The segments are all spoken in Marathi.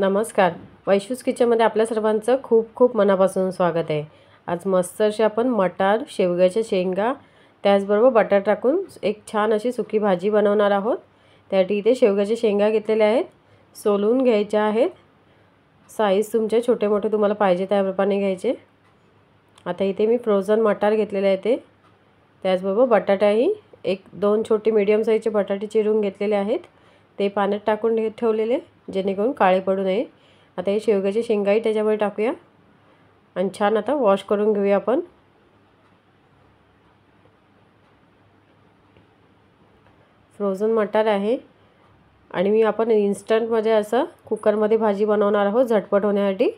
नमस्कार वैशूस किचनमध्ये आपल्या सर्वांचं खूप खूप मनापासून स्वागत आहे आज मस्त असे आपण मटार शेवग्याच्या शेंगा त्याचबरोबर बटाट टाकून एक छान अशी सुकी भाजी बनवणार आहोत त्यासाठी इथे शेवग्याच्या शेंगा घेतलेल्या आहेत सोलून घ्यायच्या आहेत साईज तुमचे छोटे मोठे तुम्हाला पाहिजे त्याप्रमाणे घ्यायचे आता इथे मी फ्रोझन मटार घेतलेले आहे ते त्याचबरोबर बटाटाही एक दोन छोटे मीडियम साईजचे बटाटे चिरून घेतलेले आहेत ते पाण्यात टाकून ठेवलेले जेणेकरून काळे पडू नये आता हे शेवग्याची शेंगाही त्याच्यामुळे टाकूया आणि छान आता वॉश करून घेऊया आपण फ्रोझन मटार आहे आणि मी आपण इन्स्टंटमध्ये असं कुकरमध्ये भाजी बनवणार आहोत झटपट होण्यासाठी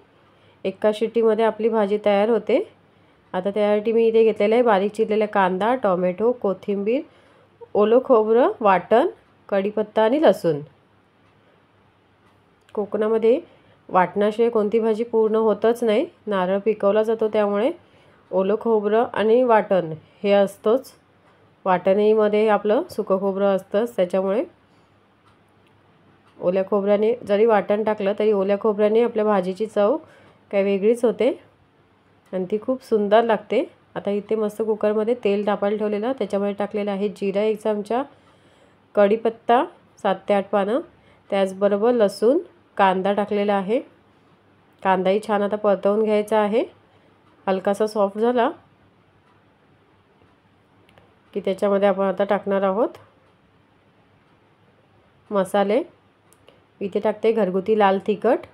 एका शिट्टीमध्ये आपली भाजी तयार होते आता त्यासाठी मी इथे घेतलेलं आहे बारीक चिरलेला कांदा टॉमॅटो कोथिंबीर ओलं खोबरं वाटण कढीपत्ता आणि लसूण कोकणामध्ये वाटणाशिवाय कोणती भाजी पूर्ण होतच नाही नारळ पिकवला जातो त्यामुळे ओलं खोबरं आणि वाटण हे असतंच वाटणीमध्ये आपलं सुकं खोबरं असतंच त्याच्यामुळे ओल्या खोबऱ्याने जरी वाटण टाकलं तरी ओल्या खोबऱ्याने आपल्या भाजीची चव काही वेगळीच होते आणि ती खूप सुंदर लागते आता इथे मस्त कुकरमध्ये तेल टापायला ठेवलेलं त्याच्यामध्ये टाकलेलं आहे जिरा एक चमचा कढीपत्ता सात ते आठ पानं त्याचबरोबर लसूण कांदा टाकलेला आहे कांदाही छान आता परतवून घ्यायचा आहे हलकासा सॉफ्ट झाला की त्याच्यामध्ये आपण आता टाकणार आहोत मसाले इथे टाकते घरगुती लाल तिखट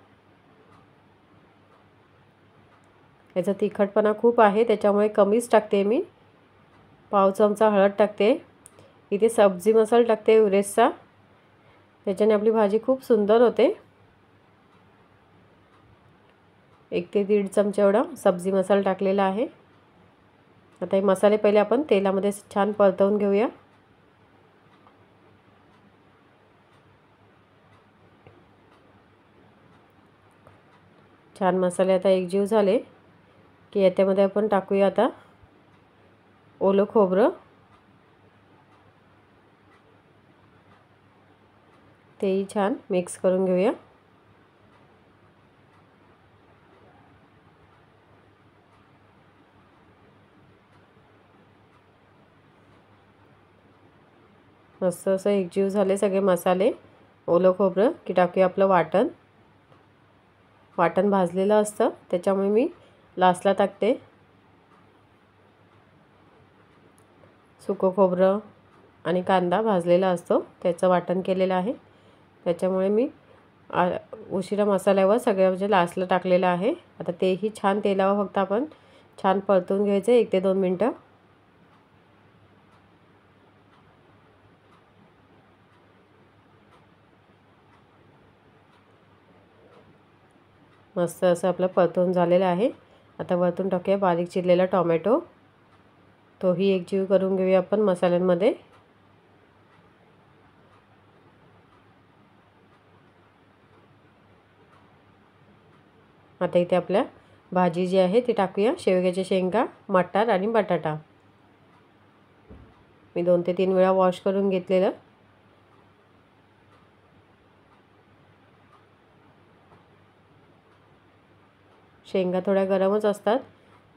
याचा तिखटपणा खूप आहे त्याच्यामुळे कमीच टाकते मी पाव चमचा हळद टाकते इथे सब्जी मसाला टाकते उरेसचा त्याच्याने आपली भाजी खूप सुंदर होते एक ते दीड चमचा एवढा सब्जी मसाला टाकलेला आहे आता हे मसाले पहिले आपण तेलामध्ये छान परतवून घेऊया छान मसाले आता एक एकजीव झाले की याच्यामध्ये आपण टाकूया आता ओलं खोबरं तेही छान मिक्स करून घेऊया मस्त असं एकजीव झाले सगळे मसाले ओलं खोबरं की टाकूया आपलं वाटण वाटण भाजलेलं असतं त्याच्यामुळे मी लासला टाकते सुकं खोबरं आणि कांदा भाजलेला असतो त्याचं वाटण केलेलं आहे त्याच्यामुळे मी उशिरा मसाल्यावर सगळ्या म्हणजे लास्टला टाकलेलं आहे आता तेही छान तेलावर फक्त आपण छान परतून घ्यायचं एक ते दोन मिनटं मस्त असं आपलं परतून झालेलं आहे आता वरतून टाकूया बारीक चिरलेला टॉमॅटो तोही जीव करून घेऊया आपण मसाल्यांमध्ये आता इथे आपल्या भाजी जी आहे ती टाकूया शेवग्याच्या शेंगा मटार आणि बटाटा मी दोन ते तीन वेळा वॉश करून घेतलेलं शेंगा थोड्या गरमच असतात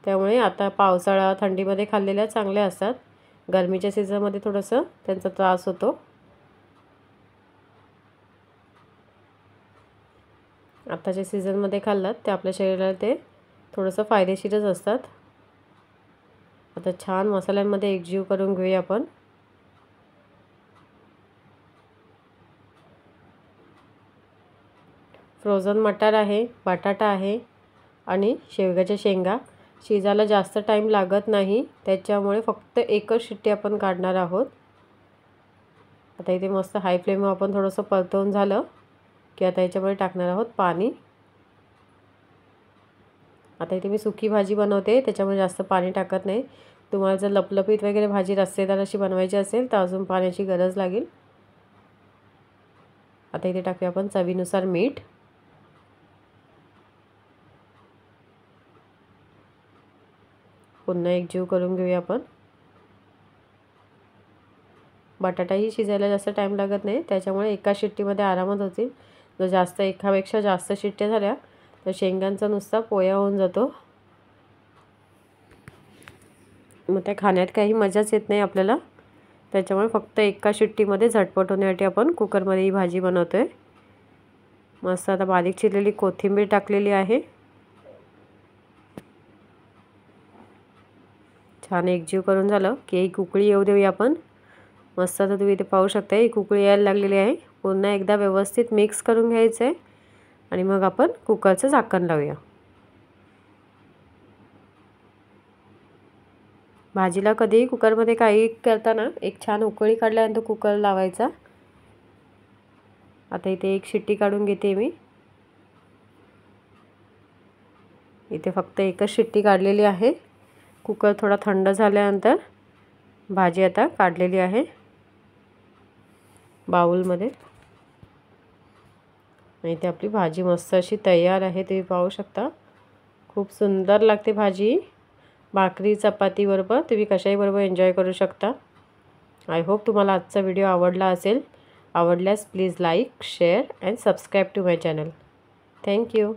त्यामुळे आता पावसाळा थंडीमध्ये खाल्लेल्या चांगल्या असतात गरमीच्या सीझनमध्ये थोडंसं त्यांचा त्रास होतो आत्ताच्या सीझनमध्ये खाल्लात ते आपल्या शरीराला ते थोडंसं फायदेशीरच असतात आता छान मसाल्यांमध्ये एकजीव करून घेऊया आपण फ्रोझन मटार आहे बटाटा आहे आणि शेवग्याच्या शेंगा शिजायला जास्त टाईम लागत नाही त्याच्यामुळे फक्त एकच शिट्टी आपण काढणार आहोत आता इथे मस्त हाय फ्लेम आपण थोडंसं परतवून झालं की आता याच्यामध्ये टाकणार आहोत पाणी आता इथे मी सुकी भाजी बनवते त्याच्यामुळे जास्त पाणी टाकत नाही तुम्हाला जर लपलपीत वगैरे भाजी रस्सेदार अशी बनवायची असेल तर अजून पाण्याची गरज लागेल आता इथे टाकूया आपण चवीनुसार मीठ पुन्हा एक जीव करून घेऊया आपण बटाटाही शिजायला जास्त टाईम लागत नाही त्याच्यामुळे एका शिट्टीमध्ये आरामात होतील जर जास्त एकापेक्षा जास्त शिट्ट्या झाल्या तर शेंगांचा नुसता पोया होऊन जातो मग त्या खाण्यात काही मजाच येत नाही आपल्याला त्याच्यामुळे फक्त एका शिट्टीमध्ये झटपट होण्यासाठी आपण कुकरमध्ये ही भाजी बनवतो आहे मस्त आता बारीक चिरलेली कोथिंबीर टाकलेली आहे छान एकजीव करून झालं की एक उकळी येऊ देऊया आपण मस्त तर तुम्ही इथे पाहू शकता एक उकळी यायला लागलेली आहे पुन्हा एकदा व्यवस्थित मिक्स करून घ्यायचं आहे आणि मग आपण कुकरचं झाकण लावूया भाजीला कधीही कुकरमध्ये काही करताना एक छान उकळी काढल्यानंतर कुकर लावायचा आता इथे एक शिट्टी काढून घेते मी इथे फक्त एकच शिट्टी काढलेली आहे कुकर थोडा थंड झाल्यानंतर भाजी आता काढलेली आहे बाऊलमध्ये इथे आपली भाजी मस्त अशी तयार आहे तुम्ही पाहू शकता खूप सुंदर लागते भाजी भाकरी चपातीबरोबर तुम्ही कशाहीबरोबर एन्जॉय करू शकता आय होप तुम्हाला आजचा व्हिडिओ आवडला असेल आवडल्यास please like share and subscribe to my channel thank you